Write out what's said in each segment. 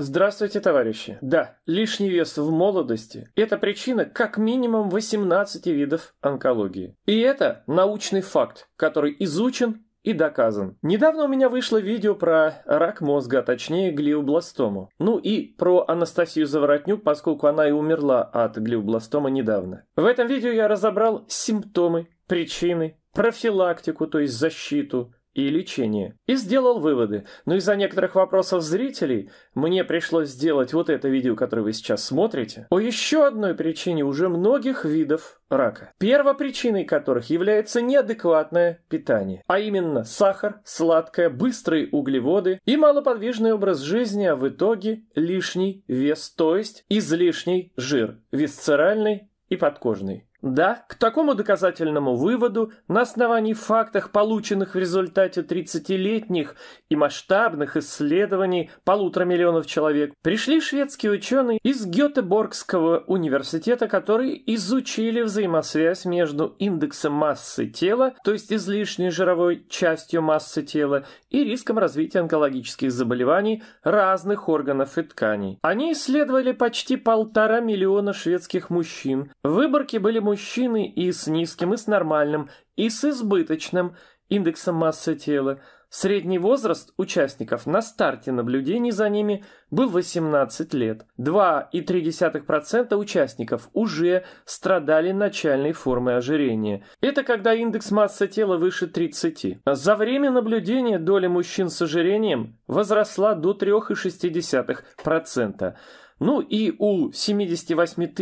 Здравствуйте, товарищи. Да, лишний вес в молодости – это причина как минимум 18 видов онкологии. И это научный факт, который изучен и доказан. Недавно у меня вышло видео про рак мозга, а точнее глиобластому. Ну и про Анастасию Заворотнюк, поскольку она и умерла от глиобластома недавно. В этом видео я разобрал симптомы, причины, профилактику, то есть защиту, и лечение. и сделал выводы, но из-за некоторых вопросов зрителей мне пришлось сделать вот это видео, которое вы сейчас смотрите, о еще одной причине уже многих видов рака, первопричиной которых является неадекватное питание, а именно сахар, сладкое, быстрые углеводы и малоподвижный образ жизни, а в итоге лишний вес, то есть излишний жир, висцеральный и подкожный. Да, к такому доказательному выводу на основании фактов, полученных в результате 30-летних и масштабных исследований полутора миллионов человек, пришли шведские ученые из Гетеборгского университета, которые изучили взаимосвязь между индексом массы тела, то есть излишней жировой частью массы тела, и риском развития онкологических заболеваний разных органов и тканей. Они исследовали почти полтора миллиона шведских мужчин. Выборки были мужчины и с низким, и с нормальным, и с избыточным индексом массы тела. Средний возраст участников на старте наблюдений за ними был 18 лет. 2,3% участников уже страдали начальной формой ожирения. Это когда индекс массы тела выше 30. За время наблюдения доля мужчин с ожирением возросла до 3,6%. Ну и у 78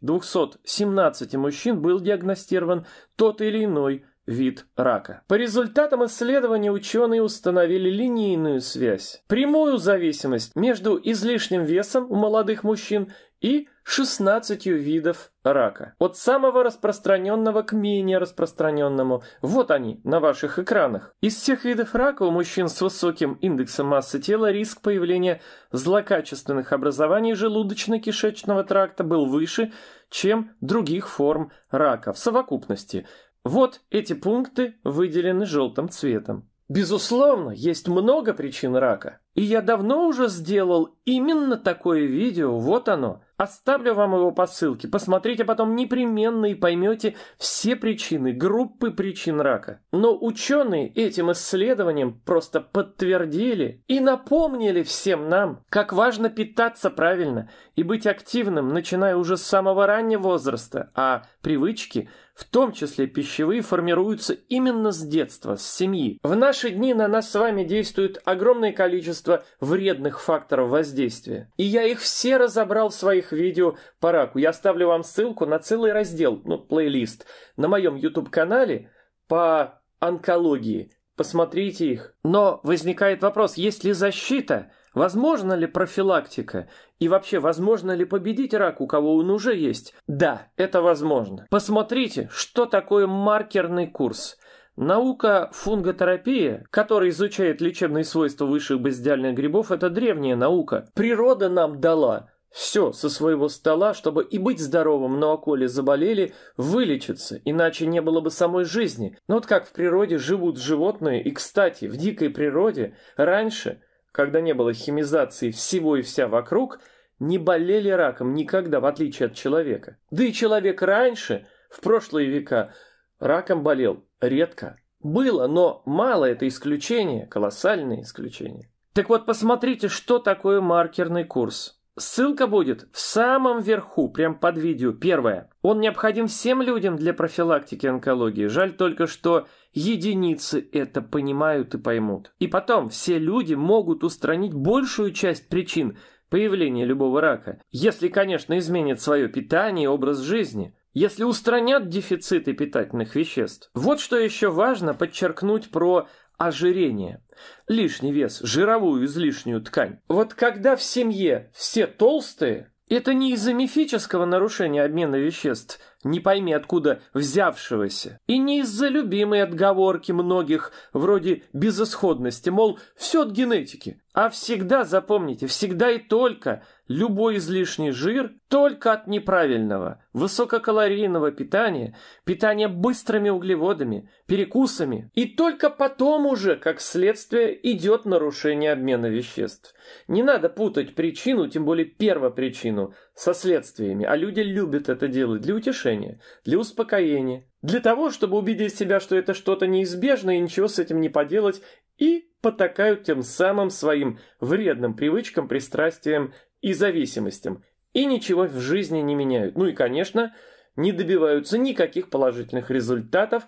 217 мужчин был диагностирован тот или иной вид рака. По результатам исследования ученые установили линейную связь, прямую зависимость между излишним весом у молодых мужчин и 16 видов рака. От самого распространенного к менее распространенному. Вот они, на ваших экранах. Из всех видов рака у мужчин с высоким индексом массы тела риск появления злокачественных образований желудочно-кишечного тракта был выше, чем других форм рака в совокупности. Вот эти пункты выделены желтым цветом. Безусловно, есть много причин рака, и я давно уже сделал именно такое видео, вот оно. Оставлю вам его по ссылке, посмотрите а потом непременно и поймете все причины, группы причин рака. Но ученые этим исследованием просто подтвердили и напомнили всем нам, как важно питаться правильно и быть активным, начиная уже с самого раннего возраста, а привычки – в том числе пищевые, формируются именно с детства, с семьи. В наши дни на нас с вами действует огромное количество вредных факторов воздействия. И я их все разобрал в своих видео по раку. Я оставлю вам ссылку на целый раздел, ну, плейлист, на моем YouTube-канале по онкологии. Посмотрите их. Но возникает вопрос, есть ли защита – Возможно ли профилактика? И вообще, возможно ли победить рак, у кого он уже есть? Да, это возможно. Посмотрите, что такое маркерный курс. Наука фунготерапия, которая изучает лечебные свойства высших базидиальных грибов, это древняя наука. Природа нам дала все со своего стола, чтобы и быть здоровым, но околе заболели, вылечиться, иначе не было бы самой жизни. Но ну вот как в природе живут животные, и, кстати, в дикой природе раньше – когда не было химизации всего и вся вокруг, не болели раком никогда, в отличие от человека. Да и человек раньше, в прошлые века, раком болел редко. Было, но мало это исключение, колоссальное исключение. Так вот, посмотрите, что такое маркерный курс. Ссылка будет в самом верху, прям под видео. Первое. Он необходим всем людям для профилактики онкологии. Жаль только, что единицы это понимают и поймут. И потом, все люди могут устранить большую часть причин появления любого рака, если, конечно, изменят свое питание и образ жизни если устранят дефициты питательных веществ. Вот что еще важно подчеркнуть про ожирение, лишний вес, жировую излишнюю ткань. Вот когда в семье все толстые, это не из-за мифического нарушения обмена веществ, не пойми откуда взявшегося. И не из-за любимой отговорки многих, вроде безысходности, мол, все от генетики. А всегда, запомните, всегда и только любой излишний жир только от неправильного, высококалорийного питания, питания быстрыми углеводами, перекусами. И только потом уже, как следствие, идет нарушение обмена веществ. Не надо путать причину, тем более первопричину – со следствиями, а люди любят это делать для утешения, для успокоения, для того, чтобы убедить себя, что это что-то неизбежное и ничего с этим не поделать, и потакают тем самым своим вредным привычкам, пристрастиям и зависимостям, и ничего в жизни не меняют. Ну и, конечно, не добиваются никаких положительных результатов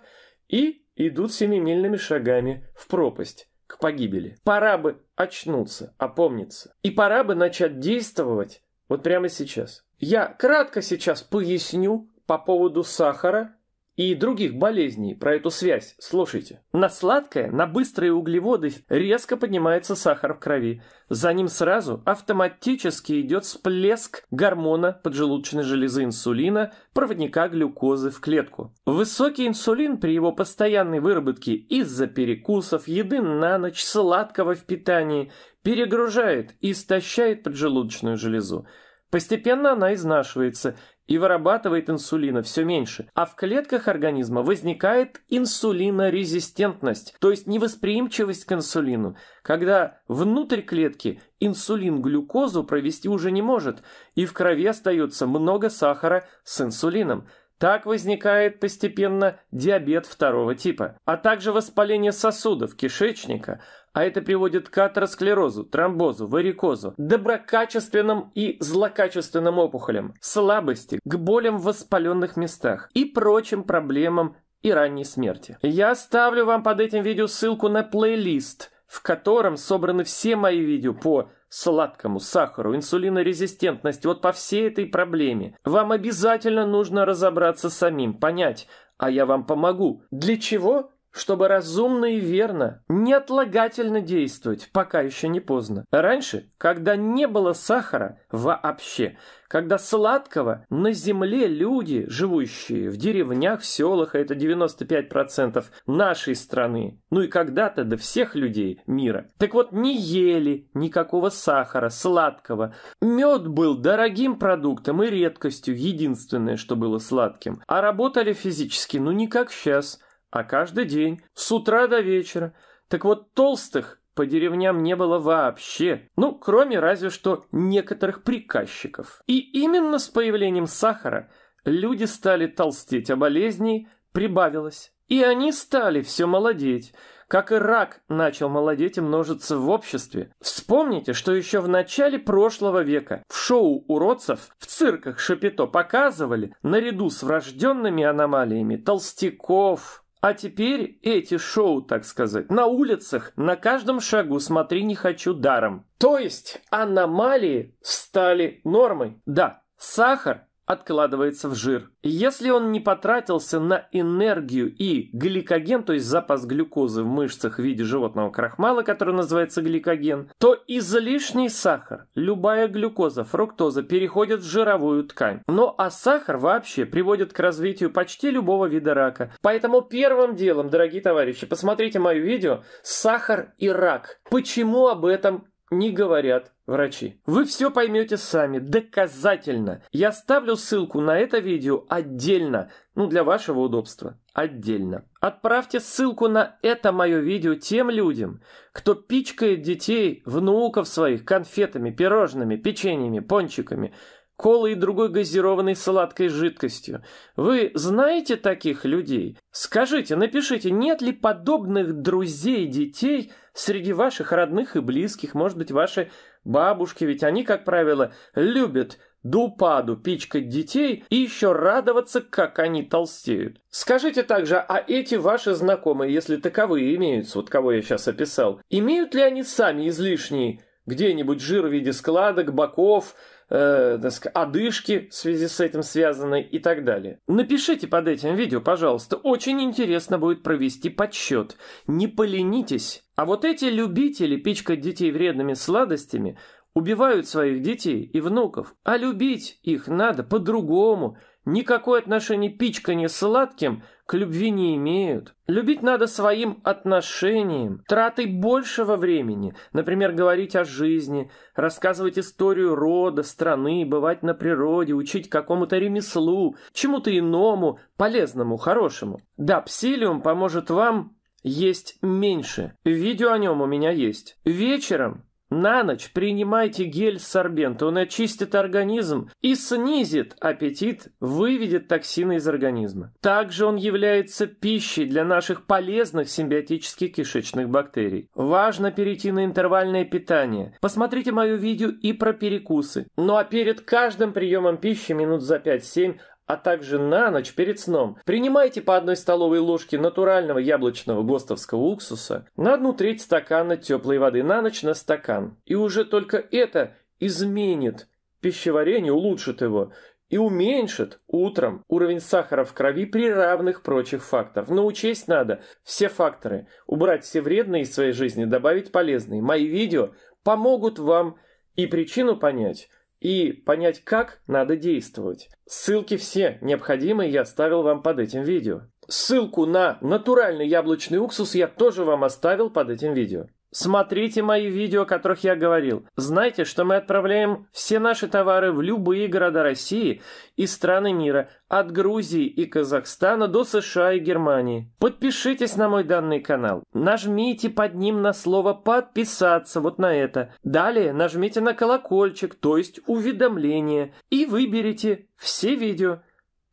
и идут семимильными шагами в пропасть к погибели. Пора бы очнуться, опомниться. И пора бы начать действовать вот прямо сейчас. Я кратко сейчас поясню по поводу сахара и других болезней. Про эту связь слушайте. На сладкое, на быстрые углеводы резко поднимается сахар в крови. За ним сразу автоматически идет всплеск гормона поджелудочной железы инсулина, проводника глюкозы в клетку. Высокий инсулин при его постоянной выработке из-за перекусов, еды на ночь, сладкого в питании перегружает и истощает поджелудочную железу. Постепенно она изнашивается, и вырабатывает инсулина все меньше, а в клетках организма возникает инсулинорезистентность, то есть невосприимчивость к инсулину, когда внутрь клетки инсулин глюкозу провести уже не может, и в крови остается много сахара с инсулином. Так возникает постепенно диабет второго типа, а также воспаление сосудов, кишечника – а это приводит к атеросклерозу, тромбозу, варикозу, доброкачественным и злокачественным опухолям, слабости, к болям в воспаленных местах и прочим проблемам и ранней смерти. Я оставлю вам под этим видео ссылку на плейлист, в котором собраны все мои видео по сладкому, сахару, инсулинорезистентность, вот по всей этой проблеме. Вам обязательно нужно разобраться самим, понять, а я вам помогу. Для чего? чтобы разумно и верно, неотлагательно действовать, пока еще не поздно. Раньше, когда не было сахара вообще, когда сладкого на земле люди, живущие в деревнях, в селах, а это 95% нашей страны, ну и когда-то до всех людей мира, так вот не ели никакого сахара, сладкого. Мед был дорогим продуктом и редкостью, единственное, что было сладким. А работали физически, ну не как сейчас – а каждый день, с утра до вечера. Так вот, толстых по деревням не было вообще, ну, кроме разве что некоторых приказчиков. И именно с появлением сахара люди стали толстеть, а болезней прибавилось. И они стали все молодеть, как и рак начал молодеть и множиться в обществе. Вспомните, что еще в начале прошлого века в шоу уродцев в цирках Шапито показывали, наряду с врожденными аномалиями, толстяков, а теперь эти шоу, так сказать, на улицах, на каждом шагу смотри не хочу даром. То есть аномалии стали нормой. Да, сахар откладывается в жир. Если он не потратился на энергию и гликоген, то есть запас глюкозы в мышцах в виде животного крахмала, который называется гликоген, то излишний сахар, любая глюкоза, фруктоза переходит в жировую ткань. Ну а сахар вообще приводит к развитию почти любого вида рака. Поэтому первым делом, дорогие товарищи, посмотрите мое видео «Сахар и рак». Почему об этом не говорят врачи. Вы все поймете сами, доказательно. Я ставлю ссылку на это видео отдельно, ну для вашего удобства, отдельно. Отправьте ссылку на это мое видео тем людям, кто пичкает детей, внуков своих конфетами, пирожными, печеньями, пончиками – колы и другой газированной сладкой жидкостью. Вы знаете таких людей? Скажите, напишите, нет ли подобных друзей детей среди ваших родных и близких, может быть, ваши бабушки, ведь они, как правило, любят до упаду пичкать детей и еще радоваться, как они толстеют. Скажите также, а эти ваши знакомые, если таковые имеются, вот кого я сейчас описал, имеют ли они сами излишние где-нибудь жир в виде складок, боков, э, одышки в связи с этим связаны и так далее. Напишите под этим видео, пожалуйста. Очень интересно будет провести подсчет. Не поленитесь. А вот эти любители пичкать детей вредными сладостями убивают своих детей и внуков, а любить их надо по-другому. Никакое отношение не сладким к любви не имеют. Любить надо своим отношением, тратой большего времени, например, говорить о жизни, рассказывать историю рода, страны, бывать на природе, учить какому-то ремеслу, чему-то иному, полезному, хорошему. Да, псилиум поможет вам есть меньше. Видео о нем у меня есть. Вечером на ночь принимайте гель сорбент, он очистит организм и снизит аппетит, выведет токсины из организма. Также он является пищей для наших полезных симбиотических кишечных бактерий. Важно перейти на интервальное питание. Посмотрите мое видео и про перекусы. Ну а перед каждым приемом пищи минут за 5-7 а также на ночь перед сном. Принимайте по одной столовой ложке натурального яблочного гостовского уксуса на одну треть стакана теплой воды на ночь на стакан. И уже только это изменит пищеварение, улучшит его и уменьшит утром уровень сахара в крови при равных прочих факторах. Но учесть надо все факторы, убрать все вредные из своей жизни, добавить полезные. Мои видео помогут вам и причину понять, и понять, как надо действовать. Ссылки все необходимые я оставил вам под этим видео. Ссылку на натуральный яблочный уксус я тоже вам оставил под этим видео. Смотрите мои видео, о которых я говорил. Знайте, что мы отправляем все наши товары в любые города России и страны мира, от Грузии и Казахстана до США и Германии. Подпишитесь на мой данный канал. Нажмите под ним на слово «подписаться», вот на это. Далее нажмите на колокольчик, то есть уведомление, и выберите «Все видео».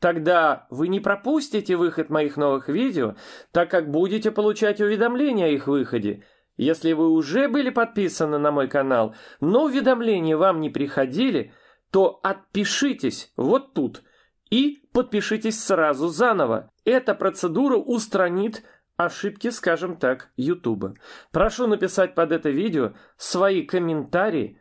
Тогда вы не пропустите выход моих новых видео, так как будете получать уведомления о их выходе – если вы уже были подписаны на мой канал, но уведомления вам не приходили, то отпишитесь вот тут и подпишитесь сразу заново. Эта процедура устранит ошибки, скажем так, YouTube. Прошу написать под это видео свои комментарии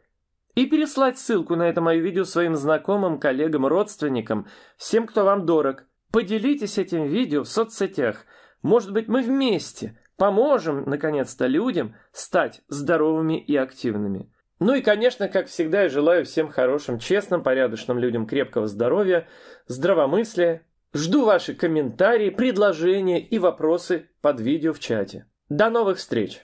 и переслать ссылку на это мое видео своим знакомым, коллегам, родственникам, всем, кто вам дорог. Поделитесь этим видео в соцсетях. Может быть, мы вместе Поможем, наконец-то, людям стать здоровыми и активными. Ну и, конечно, как всегда, я желаю всем хорошим, честным, порядочным людям крепкого здоровья, здравомыслия. Жду ваши комментарии, предложения и вопросы под видео в чате. До новых встреч!